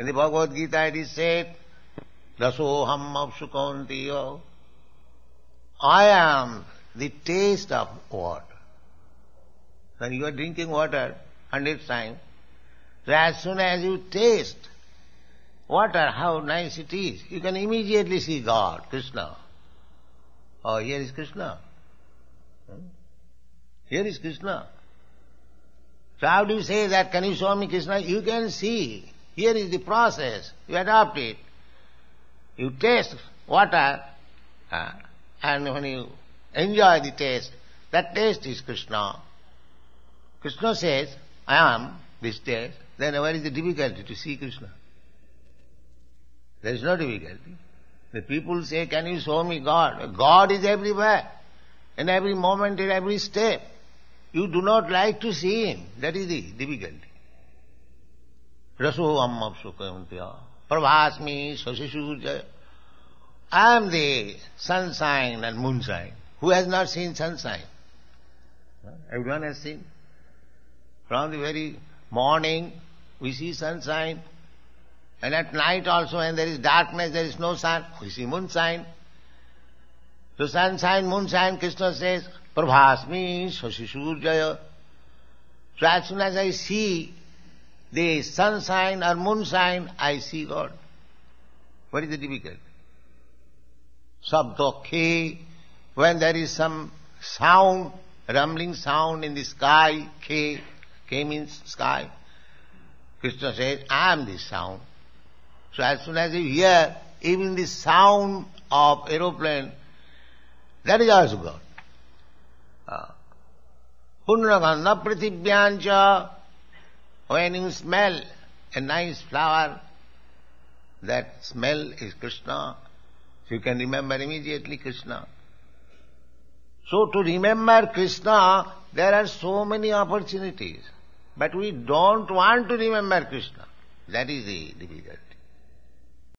In the Bhagavad Gita it is said, Rasoham of I am the taste of water. When you are drinking water hundred times, so as soon as you taste water, how nice it is, you can immediately see God, Krishna. Oh, here is Krishna. Hmm? Here is Krishna. So how do you say that? Can you show me Krishna? You can see here is the process. You adopt it. You taste water, uh, and when you enjoy the taste, that taste is Krishna. Krishna says, I am this taste. Then where is the difficulty to see Krishna? There is no difficulty. The people say, Can you show me God? God is everywhere, in every moment, in every step. You do not like to see Him. That is the difficulty. Rasoham Apsukayantya. Pravasmi Sashishuja. I am the sunshine and moonshine. Who has not seen sunshine? Everyone has seen. From the very morning we see sunshine. And at night also when there is darkness, there is no sun, we see moonshine. So sunshine, moonshine, Krishna says, Prabhasmi, Sashisurjaya. So as soon as I see the sun sign or moon sign, I see God. What is the difficult? Sabdokhe, when there is some sound, rumbling sound in the sky, K, K means sky. Krishna says, I am the sound. So as soon as you hear even the sound of aeroplane, that is also God. Ah. Punraganda when you smell a nice flower, that smell is Krishna. So you can remember immediately Krishna. So to remember Krishna, there are so many opportunities. But we don't want to remember Krishna. That is the difficulty.